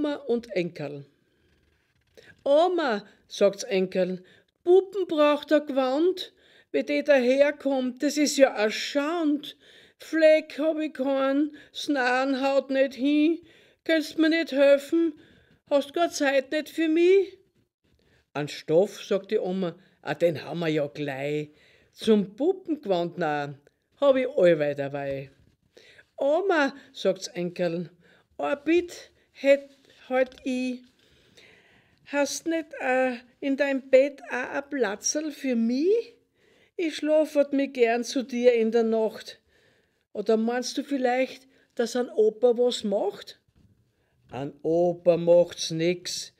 Oma und Enkel. Oma, sagt's Enkel, Puppen braucht er Gewand, wie die daherkommt, das ist ja erschaunt. Fleck hab ich keinen, Snaren haut nicht hin, kannst mir nicht helfen, hast gar Zeit nicht für mich? An Stoff, sagt die Oma, ah, den haben wir ja gleich. Zum Puppengewand na, hab ich allweil dabei. Oma, sagt's Enkel, ein ah, bitt, hätt halt ich, hast nicht äh, in deinem Bett auch ein Platzerl für mich? Ich schlafe halt mir gern zu dir in der Nacht. Oder meinst du vielleicht, dass ein Opa was macht? Ein Opa macht's nix.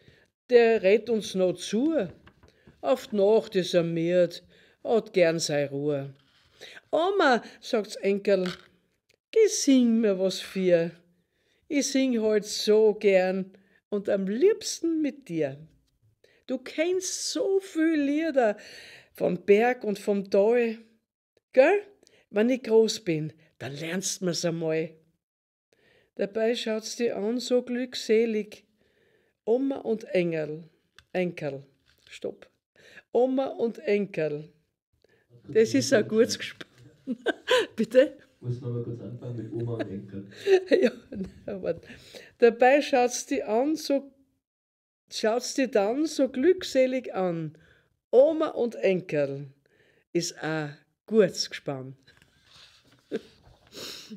Der rät uns noch zu. Auf die Nacht ist er miert, hat gern sei Ruhe. Oma, sagt's Enkel, gesing mir was für. Ich sing halt so gern und am liebsten mit dir. Du kennst so viel Lieder von Berg und vom Tal. Gell? Wenn ich groß bin, dann lernst mir's einmal. Dabei schaut's dir an, so glückselig. Oma und Engel. Enkel. Stopp. Oma und Enkel. Das ist ein gutes Gespräch. Bitte? Muss noch mal kurz anfangen mit Oma und Enkel. ja, na, warte. Dabei schaut's die an, so schaut's die dann so glückselig an. Oma und Enkel ist auch gut gespannt.